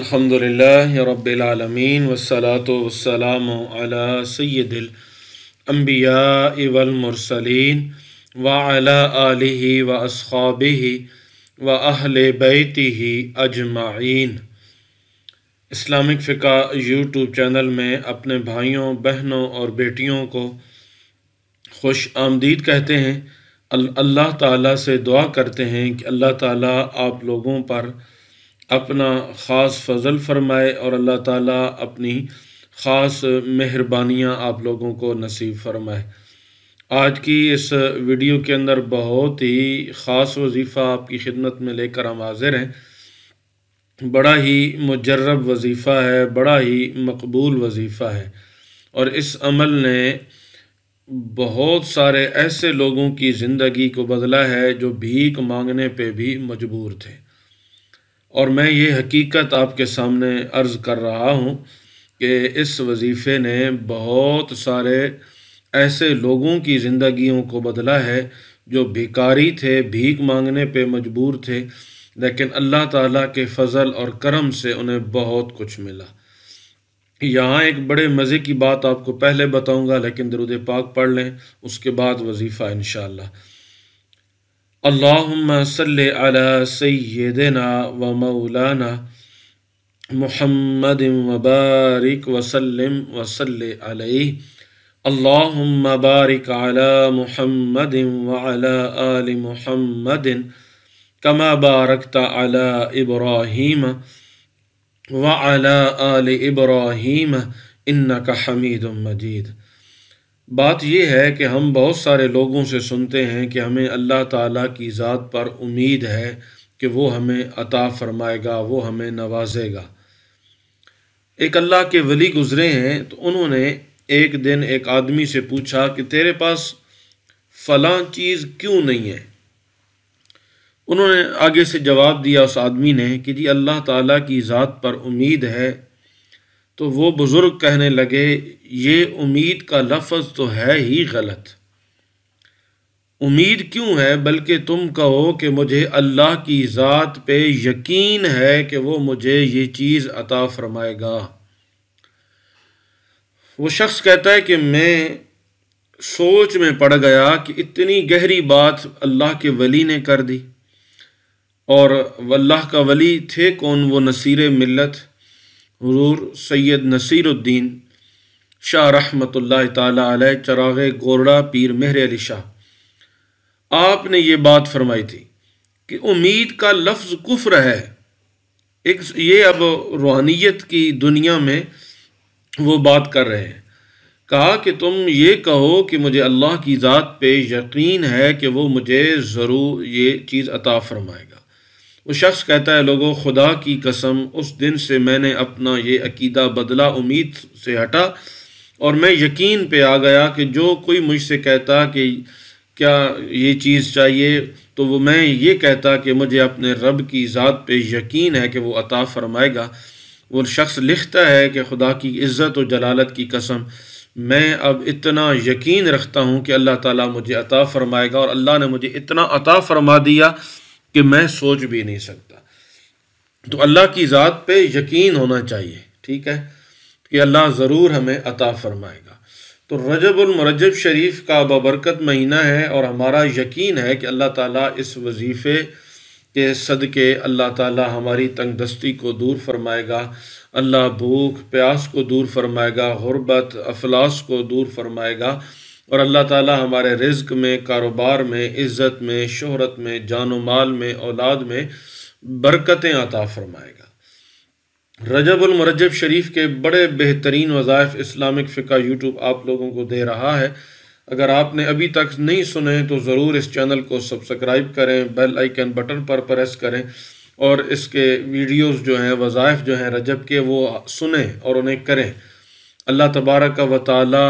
الحمد للہ والصلاة و سلات و الانبیاء والمرسلین و آلہ واسخابہ بیتی ہی اجمعین اسلامک فقہ یوٹیوب چینل میں اپنے بھائیوں بہنوں اور بیٹیوں کو خوش آمدید کہتے ہیں اللہ تعالیٰ سے دعا کرتے ہیں کہ اللہ تعالیٰ آپ لوگوں پر اپنا خاص فضل فرمائے اور اللہ تعالیٰ اپنی خاص مہربانیاں آپ لوگوں کو نصیب فرمائے آج کی اس ویڈیو کے اندر بہت ہی خاص وظیفہ آپ کی خدمت میں لے کر ہم حاضر ہیں بڑا ہی مجرب وظیفہ ہے بڑا ہی مقبول وظیفہ ہے اور اس عمل نے بہت سارے ایسے لوگوں کی زندگی کو بدلا ہے جو بھیک مانگنے پہ بھی مجبور تھے اور میں یہ حقیقت آپ کے سامنے عرض کر رہا ہوں کہ اس وظیفے نے بہت سارے ایسے لوگوں کی زندگیوں کو بدلا ہے جو بھیکاری تھے بھیک مانگنے پہ مجبور تھے لیکن اللہ تعالیٰ کے فضل اور کرم سے انہیں بہت کچھ ملا یہاں ایک بڑے مزے کی بات آپ کو پہلے بتاؤں گا لیکن درود پاک پڑھ لیں اس کے بعد وظیفہ انشاءاللہ اللہ اللهم صل على سيدنا ومولانا محمد وبارك وسلم وصل عليه اللهم بارك على محمد وعلى آل محمد كما باركت على إبراهيم وعلى آل إبراهيم إنك حميد مجيد بات یہ ہے کہ ہم بہت سارے لوگوں سے سنتے ہیں کہ ہمیں اللہ تعالیٰ کی ذات پر امید ہے کہ وہ ہمیں عطا فرمائے گا وہ ہمیں نوازے گا ایک اللہ کے ولی گزرے ہیں تو انہوں نے ایک دن ایک آدمی سے پوچھا کہ تیرے پاس فلاں چیز کیوں نہیں ہے انہوں نے آگے سے جواب دیا اس آدمی نے کہ جی اللہ تعالیٰ کی ذات پر امید ہے تو وہ بزرگ کہنے لگے یہ امید کا لفظ تو ہے ہی غلط امید کیوں ہے بلکہ تم کہو کہ مجھے اللہ کی ذات پہ یقین ہے کہ وہ مجھے یہ چیز عطا فرمائے گا وہ شخص کہتا ہے کہ میں سوچ میں پڑ گیا کہ اتنی گہری بات اللہ کے ولی نے کر دی اور کا ولی تھے کون وہ نصیر ملت حضور سید نصیر الدین شاہ رحمت اللہ تعالیٰ علیہ چراغ گورڑا پیر مہر علی شاہ آپ نے یہ بات فرمائی تھی کہ امید کا لفظ کفر ہے ایک یہ اب روحانیت کی دنیا میں وہ بات کر رہے ہیں کہا کہ تم یہ کہو کہ مجھے اللہ کی ذات پہ یقین ہے کہ وہ مجھے ضرور یہ چیز عطا فرمائے گا وہ شخص کہتا ہے لوگوں خدا کی قسم اس دن سے میں نے اپنا یہ عقیدہ بدلہ امید سے ہٹا اور میں یقین پہ آ گیا کہ جو کوئی مجھ سے کہتا کہ کیا یہ چیز چاہیے تو وہ میں یہ کہتا کہ مجھے اپنے رب کی ذات پہ یقین ہے کہ وہ عطا فرمائے گا وہ شخص لکھتا ہے کہ خدا کی عزت و جلالت کی قسم میں اب اتنا یقین رکھتا ہوں کہ اللہ تعالیٰ مجھے عطا فرمائے گا اور اللہ نے مجھے اتنا عطا فرما دیا کہ میں سوچ بھی نہیں سکتا تو اللہ کی ذات پہ یقین ہونا چاہیے ٹھیک ہے کہ اللہ ضرور ہمیں عطا فرمائے گا تو رجب المرجب شریف کا ببرکت مہینہ ہے اور ہمارا یقین ہے کہ اللہ تعالیٰ اس وظیفے کے صدقے اللہ تعالیٰ ہماری تنگ دستی کو دور فرمائے گا اللہ بھوک پیاس کو دور فرمائے گا غربت افلاس کو دور فرمائے گا اور اللہ تعالی ہمارے رزق میں کاروبار میں عزت میں شہرت میں جان و مال میں اولاد میں برکتیں عطا فرمائے گا رجب المرجب شریف کے بڑے بہترین وظائف اسلامک فقہ یوٹیوب آپ لوگوں کو دے رہا ہے اگر آپ نے ابھی تک نہیں سنے تو ضرور اس چینل کو سبسکرائب کریں بیل آئیکن بٹن پر پریس کریں اور اس کے ویڈیوز جو ہیں وظائف جو ہیں رجب کے وہ سنیں اور انہیں کریں اللہ تبارک و تعالی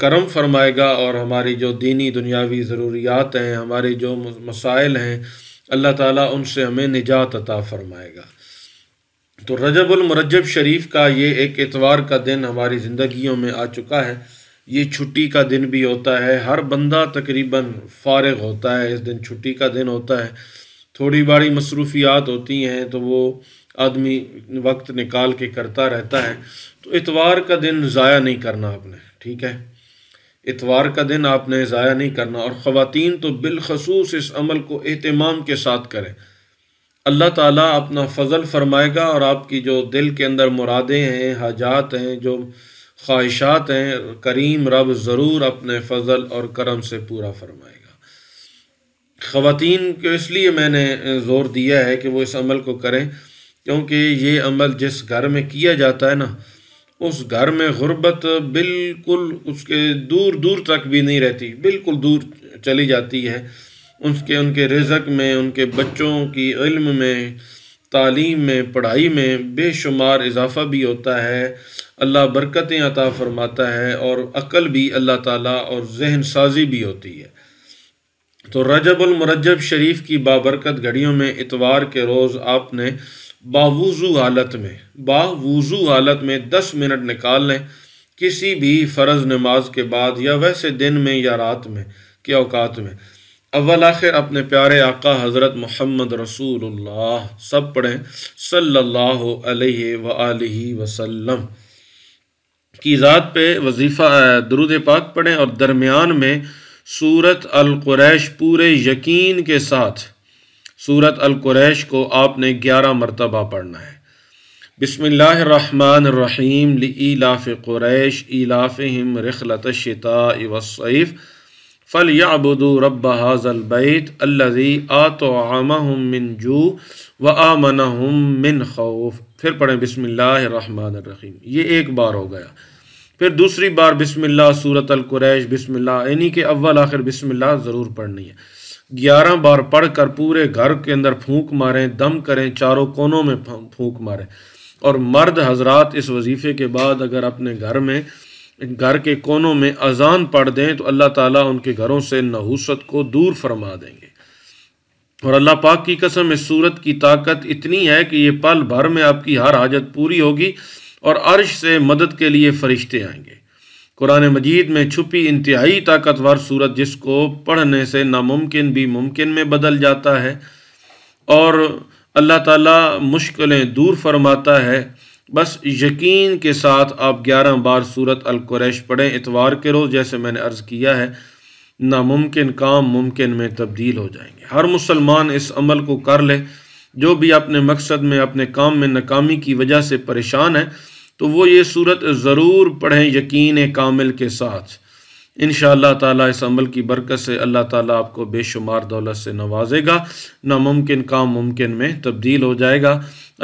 کرم فرمائے گا اور ہماری جو دینی دنیاوی ضروریات ہیں ہمارے جو مسائل ہیں اللہ تعالیٰ ان سے ہمیں نجات عطا فرمائے گا تو رجب المرجب شریف کا یہ ایک اتوار کا دن ہماری زندگیوں میں آ چکا ہے یہ چھٹی کا دن بھی ہوتا ہے ہر بندہ تقریباً فارغ ہوتا ہے اس دن چھٹی کا دن ہوتا ہے تھوڑی بڑی مصروفیات ہوتی ہیں تو وہ آدمی وقت نکال کے کرتا رہتا ہے تو اتوار کا دن ضائع نہیں کرنا آپ نے ٹھیک ہے اتوار کا دن آپ نے ضائع نہیں کرنا اور خواتین تو بالخصوص اس عمل کو اہتمام کے ساتھ کریں اللہ تعالیٰ اپنا فضل فرمائے گا اور آپ کی جو دل کے اندر مرادیں ہیں حاجات ہیں جو خواہشات ہیں کریم رب ضرور اپنے فضل اور کرم سے پورا فرمائے گا خواتین کو اس لیے میں نے زور دیا ہے کہ وہ اس عمل کو کریں کیونکہ یہ عمل جس گھر میں کیا جاتا ہے نا اس گھر میں غربت بالکل اس کے دور دور تک بھی نہیں رہتی بالکل دور چلی جاتی ہے اس کے ان کے رزق میں ان کے بچوں کی علم میں تعلیم میں پڑھائی میں بے شمار اضافہ بھی ہوتا ہے اللہ برکتیں عطا فرماتا ہے اور عقل بھی اللہ تعالیٰ اور ذہن سازی بھی ہوتی ہے تو رجب المرجب شریف کی بابرکت گھڑیوں میں اتوار کے روز آپ نے باوضو حالت میں باوضو حالت میں دس منٹ نکال لیں کسی بھی فرض نماز کے بعد یا ویسے دن میں یا رات میں کے اوقات میں اول آخر اپنے پیارے آقا حضرت محمد رسول اللہ سب پڑھیں صلی اللہ علیہ وآلہ وسلم کی ذات پہ وظیفہ درود پاک پڑھیں اور درمیان میں سورت القریش پورے یقین کے ساتھ سورت القریش کو آپ نے گیارہ مرتبہ پڑھنا ہے بسم اللہ الرحمن الرحیم لِعِلَافِ قریش اِلَافِهِمْ فم الشِّتَاءِ وصعف فَلْيَعْبُدُوا رَبَّ هَذَا رب الَّذِي البعت الزی آ تو امہ ہم من من خوف پھر پڑھیں بسم اللہ الرحمن الرحیم یہ ایک بار ہو گیا پھر دوسری بار بسم اللہ سورة القریش بسم اللہ یعنی کہ آخر بسم اللہ ضرور پڑھنی ہے گیارہ بار پڑھ کر پورے گھر کے اندر پھونک ماریں دم کریں چاروں کونوں میں پھونک ماریں اور مرد حضرات اس وظیفے کے بعد اگر اپنے گھر میں گھر کے کونوں میں اذان پڑھ دیں تو اللہ تعالیٰ ان کے گھروں سے نحوست کو دور فرما دیں گے اور اللہ پاک کی قسم اس صورت کی طاقت اتنی ہے کہ یہ پل بھر میں آپ کی ہر حاجت پوری ہوگی اور عرش سے مدد کے لیے فرشتے آئیں گے قرآن مجید میں چھپی انتہائی طاقتور صورت جس کو پڑھنے سے ناممکن بھی ممکن میں بدل جاتا ہے اور اللہ تعالیٰ مشکلیں دور فرماتا ہے بس یقین کے ساتھ آپ گیارہ بار صورت القریش پڑھیں اتوار کے روز جیسے میں نے عرض کیا ہے ناممکن کام ممکن میں تبدیل ہو جائیں گے ہر مسلمان اس عمل کو کر لے جو بھی اپنے مقصد میں اپنے کام میں ناکامی کی وجہ سے پریشان ہے تو وہ یہ صورت ضرور پڑھیں یقین کامل کے ساتھ ان شاء اللہ تعالیٰ اس عمل کی برکت سے اللہ تعالیٰ آپ کو بے شمار دولت سے نوازے گا ناممکن کام ممکن میں تبدیل ہو جائے گا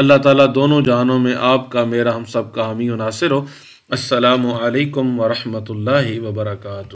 اللہ تعالیٰ دونوں جہانوں میں آپ کا میرا ہم سب کا و ناصر ہو السلام علیکم ورحمۃ اللہ وبرکاتہ